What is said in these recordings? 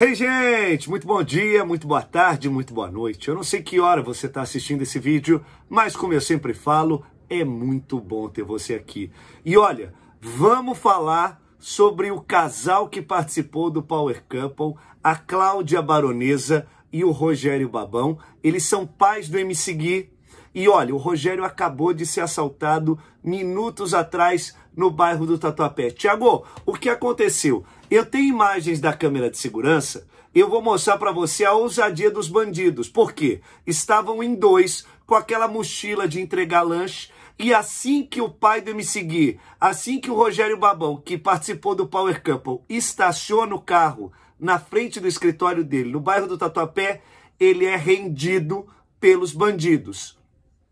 Ei, hey, gente! Muito bom dia, muito boa tarde, muito boa noite. Eu não sei que hora você está assistindo esse vídeo, mas como eu sempre falo, é muito bom ter você aqui. E olha, vamos falar sobre o casal que participou do Power Couple, a Cláudia Baronesa e o Rogério Babão. Eles são pais do MC Gui, e olha, o Rogério acabou de ser assaltado minutos atrás no bairro do Tatuapé. Tiago, o que aconteceu? Eu tenho imagens da câmera de segurança. Eu vou mostrar para você a ousadia dos bandidos. Por quê? Estavam em dois com aquela mochila de entregar lanche. E assim que o pai do MC assim que o Rogério Babão, que participou do Power Couple, estaciona o carro na frente do escritório dele, no bairro do Tatuapé, ele é rendido pelos bandidos.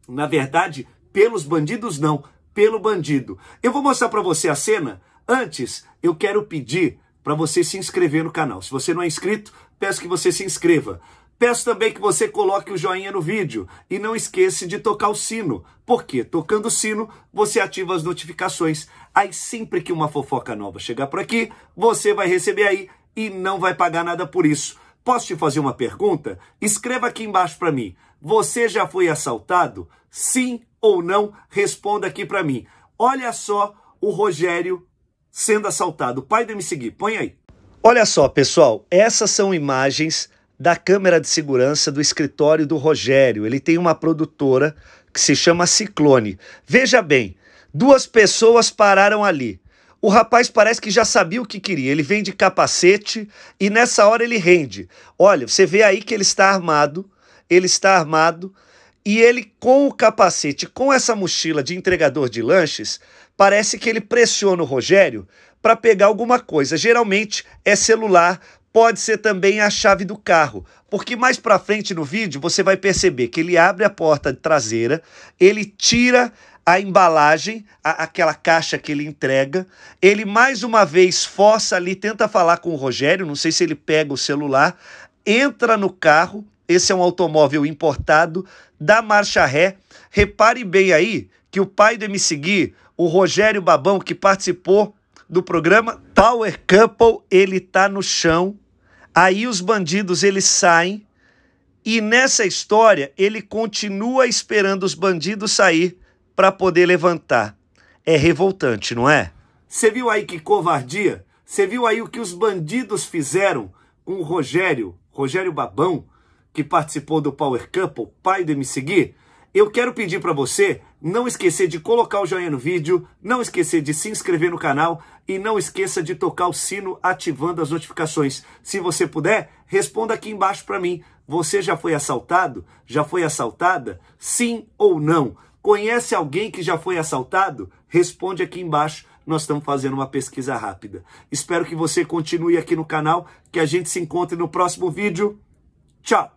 Na verdade, pelos bandidos não, pelo bandido. Eu vou mostrar para você a cena. Antes, eu quero pedir para você se inscrever no canal. Se você não é inscrito, peço que você se inscreva. Peço também que você coloque o joinha no vídeo e não esqueça de tocar o sino, porque tocando o sino você ativa as notificações. Aí sempre que uma fofoca nova chegar por aqui, você vai receber aí e não vai pagar nada por isso. Posso te fazer uma pergunta? Escreva aqui embaixo para mim. Você já foi assaltado? Sim ou não? Responda aqui para mim. Olha só o Rogério sendo assaltado. Pai me seguir? põe aí. Olha só, pessoal, essas são imagens da câmera de segurança do escritório do Rogério. Ele tem uma produtora que se chama Ciclone. Veja bem, duas pessoas pararam ali. O rapaz parece que já sabia o que queria. Ele vem de capacete e nessa hora ele rende. Olha, você vê aí que ele está armado ele está armado e ele, com o capacete, com essa mochila de entregador de lanches, parece que ele pressiona o Rogério para pegar alguma coisa. Geralmente é celular, pode ser também a chave do carro, porque mais para frente no vídeo você vai perceber que ele abre a porta traseira, ele tira a embalagem, a, aquela caixa que ele entrega, ele mais uma vez força ali, tenta falar com o Rogério, não sei se ele pega o celular, entra no carro esse é um automóvel importado da marcha ré. Repare bem aí que o pai do MC Gui, o Rogério Babão, que participou do programa Power Couple, ele tá no chão. Aí os bandidos eles saem e nessa história ele continua esperando os bandidos sair para poder levantar. É revoltante, não é? Você viu aí que covardia? Você viu aí o que os bandidos fizeram com o Rogério, Rogério Babão? que participou do Power Couple, pai do MC Gui, eu quero pedir para você não esquecer de colocar o joinha no vídeo, não esquecer de se inscrever no canal e não esqueça de tocar o sino ativando as notificações. Se você puder, responda aqui embaixo para mim. Você já foi assaltado? Já foi assaltada? Sim ou não? Conhece alguém que já foi assaltado? Responde aqui embaixo. Nós estamos fazendo uma pesquisa rápida. Espero que você continue aqui no canal, que a gente se encontre no próximo vídeo. Tchau!